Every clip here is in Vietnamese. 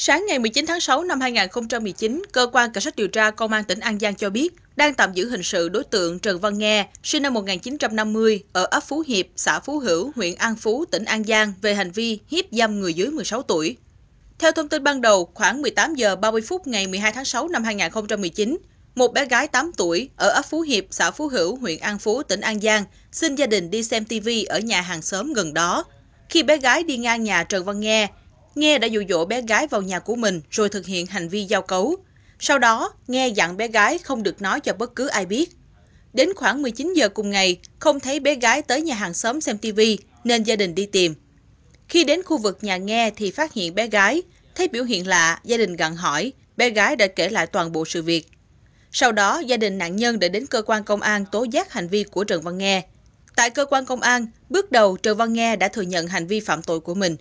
Sáng ngày 19 tháng 6 năm 2019, Cơ quan Cảnh sát điều tra Công an tỉnh An Giang cho biết đang tạm giữ hình sự đối tượng Trần Văn Nghe, sinh năm 1950, ở ấp Phú Hiệp, xã Phú Hữu, huyện An Phú, tỉnh An Giang về hành vi hiếp dâm người dưới 16 tuổi. Theo thông tin ban đầu, khoảng 18 giờ 30 phút ngày 12 tháng 6 năm 2019, một bé gái 8 tuổi ở ấp Phú Hiệp, xã Phú Hữu, huyện An Phú, tỉnh An Giang xin gia đình đi xem TV ở nhà hàng xóm gần đó. Khi bé gái đi ngang nhà Trần Văn Nghe, Nghe đã dụ dỗ bé gái vào nhà của mình rồi thực hiện hành vi giao cấu. Sau đó, Nghe dặn bé gái không được nói cho bất cứ ai biết. Đến khoảng 19 giờ cùng ngày, không thấy bé gái tới nhà hàng xóm xem TV nên gia đình đi tìm. Khi đến khu vực nhà Nghe thì phát hiện bé gái, thấy biểu hiện lạ, gia đình gặn hỏi, bé gái đã kể lại toàn bộ sự việc. Sau đó, gia đình nạn nhân đã đến cơ quan công an tố giác hành vi của Trần Văn Nghe. Tại cơ quan công an, bước đầu Trần Văn Nghe đã thừa nhận hành vi phạm tội của mình.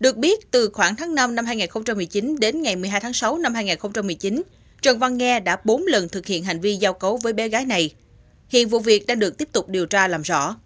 Được biết, từ khoảng tháng 5 năm 2019 đến ngày 12 tháng 6 năm 2019, Trần Văn Nghe đã 4 lần thực hiện hành vi giao cấu với bé gái này. Hiện vụ việc đang được tiếp tục điều tra làm rõ.